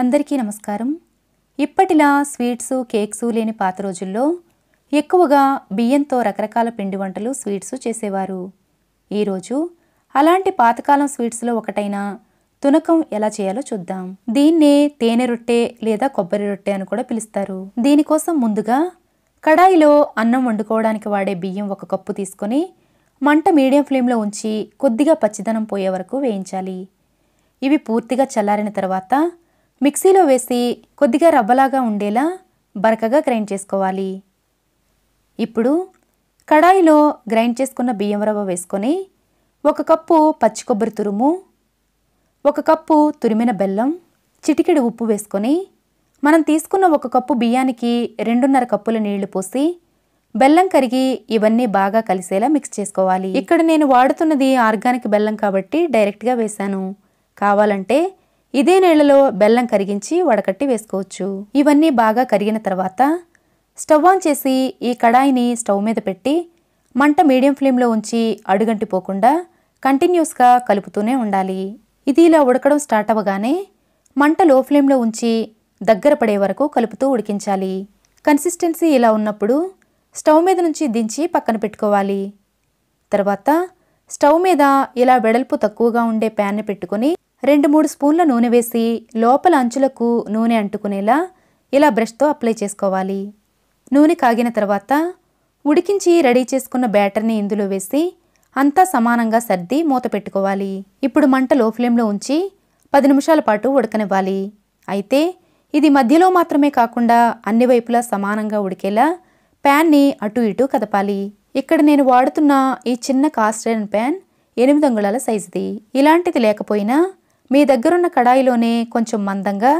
అందరికీ నమస్కారం ఇప్పటిలా sweets cakes లేని పాత రోజుల్లో ఎక్కువగా బియ్యంతో రకరకాల పిండి వంటలు స్వీట్స్ చేసేవారు ఈరోజు అలాంటి పాతకాలం స్వీట్స్లో ఒకటైన తునకం ఎలా చేయాలో చూద్దాం దీన్నే తేనె రొట్టె లేదా కొబ్బరి రొట్టె అని కూడా పిలుస్తారు దీనికోసం ముందుగా కడాయిలో అన్నం వండుకోవడానికి వాడే బియ్యం ఒక కప్పు తీసుకొని మంట మీడియం ఫ్లేమ్లో ఉంచి కొద్దిగా పచ్చిదనం పోయే వరకు వేయించాలి ఇవి పూర్తిగా చల్లారిన తర్వాత మిక్సీలో వేసి కొద్దిగా రవ్వలాగా ఉండేలా బరకగా గ్రైండ్ చేసుకోవాలి ఇప్పుడు కడాయిలో గ్రైండ్ చేసుకున్న బియ్యం రవ్వ వేసుకొని ఒక కప్పు పచ్చి కొబ్బరి తురుము ఒక కప్పు తురిమిన బెల్లం చిటికెడు ఉప్పు వేసుకొని మనం తీసుకున్న ఒక కప్పు బియ్యానికి రెండున్నర కప్పుల నీళ్లు పోసి బెల్లం కరిగి ఇవన్నీ బాగా కలిసేలా మిక్స్ చేసుకోవాలి ఇక్కడ నేను వాడుతున్నది ఆర్గానిక్ బెల్లం కాబట్టి డైరెక్ట్గా వేశాను కావాలంటే ఇదే నీళ్లలో బెల్లం కరిగించి వడకట్టి వేసుకోవచ్చు ఇవన్నీ బాగా కరిగిన తర్వాత స్టవ్ ఆన్ చేసి ఈ కడాయిని స్టవ్ మీద పెట్టి మంట మీడియం ఫ్లేమ్లో ఉంచి అడుగంటి పోకుండా కంటిన్యూస్గా కలుపుతూనే ఉండాలి ఇది ఇలా ఉడకడం స్టార్ట్ అవ్వగానే మంట లో ఫ్లేమ్లో ఉంచి దగ్గర పడే వరకు కలుపుతూ ఉడికించాలి కన్సిస్టెన్సీ ఇలా ఉన్నప్పుడు స్టవ్ మీద నుంచి దించి పక్కన పెట్టుకోవాలి తర్వాత స్టవ్ మీద ఇలా వెడల్పు తక్కువగా ఉండే ప్యాన్ పెట్టుకుని రెండు మూడు స్పూన్ల నూనె వేసి లోపల అంచులకు నూనె అంటుకునేలా ఇలా బ్రష్తో అప్లై చేసుకోవాలి నూనె కాగిన తర్వాత ఉడికించి రెడీ చేసుకున్న బ్యాటర్ని ఇందులో వేసి అంతా సమానంగా సర్ది మూత పెట్టుకోవాలి ఇప్పుడు మంట లో ఫ్లేమ్లో ఉంచి పది నిమిషాల పాటు ఉడకనివ్వాలి అయితే ఇది మధ్యలో మాత్రమే కాకుండా అన్ని వైపులా సమానంగా ఉడికేలా ప్యాన్ని అటు ఇటు కదపాలి ఇక్కడ నేను వాడుతున్న ఈ చిన్న కాస్టైరన్ ప్యాన్ ఎనిమిది అంగుళాల సైజుది ఇలాంటిది లేకపోయినా మీ దగ్గరున్న కడాయిలోనే కొంచెం మందంగా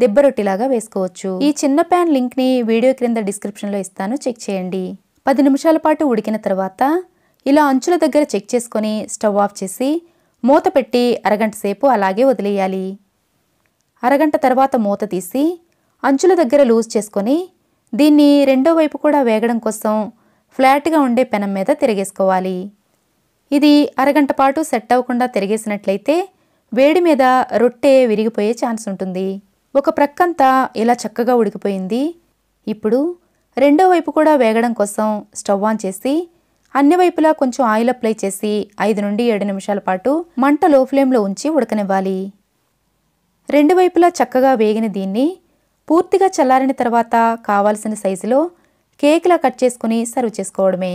దిబ్బరొట్టిలాగా వేసుకోవచ్చు ఈ చిన్న ప్యాన్ లింక్ని వీడియో క్రింద డిస్క్రిప్షన్లో ఇస్తాను చెక్ చేయండి పది నిమిషాల పాటు ఉడికిన తర్వాత ఇలా అంచుల దగ్గర చెక్ చేసుకొని స్టవ్ ఆఫ్ చేసి మూత పెట్టి అరగంట సేపు అలాగే వదిలేయాలి అరగంట తర్వాత మూత తీసి అంచుల దగ్గర లూజ్ చేసుకొని దీన్ని రెండో వైపు కూడా వేగడం కోసం ఫ్లాట్గా ఉండే పెనం మీద తిరిగేసుకోవాలి ఇది అరగంట పాటు సెట్ అవ్వకుండా తిరిగేసినట్లయితే వేడి మీద రొట్టె విరిగిపోయే ఛాన్స్ ఉంటుంది ఒక ప్రక్కంతా ఇలా చక్కగా ఉడికిపోయింది ఇప్పుడు రెండో వైపు కూడా వేగడం కోసం స్టవ్ ఆన్ చేసి అన్ని వైపులా కొంచెం ఆయిల్ అప్లై చేసి ఐదు నుండి ఏడు నిమిషాల పాటు మంట లో ఫ్లేమ్లో ఉంచి ఉడకనివ్వాలి రెండు వైపులా చక్కగా వేగిన దీన్ని పూర్తిగా చల్లారిన తర్వాత కావాల్సిన సైజులో కేక్లా కట్ చేసుకుని సర్వ్ చేసుకోవడమే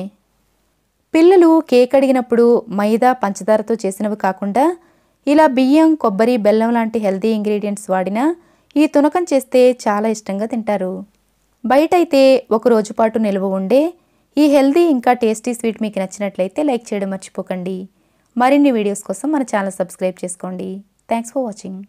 పిల్లలు కేక్ అడిగినప్పుడు మైదా పంచదారతో చేసినవి కాకుండా ఇలా బియ్యం కొబ్బరి బెల్లం లాంటి హెల్దీ ఇంగ్రీడియంట్స్ వాడినా ఈ తునకం చేస్తే చాలా ఇష్టంగా తింటారు బయటైతే ఒక రోజు పాటు నిల్వ ఉండే ఈ హెల్దీ ఇంకా టేస్టీ స్వీట్ మీకు నచ్చినట్లయితే లైక్ చేయడం మర్చిపోకండి మరిన్ని వీడియోస్ కోసం మన ఛానల్ సబ్స్క్రైబ్ చేసుకోండి థ్యాంక్స్ ఫర్ వాచింగ్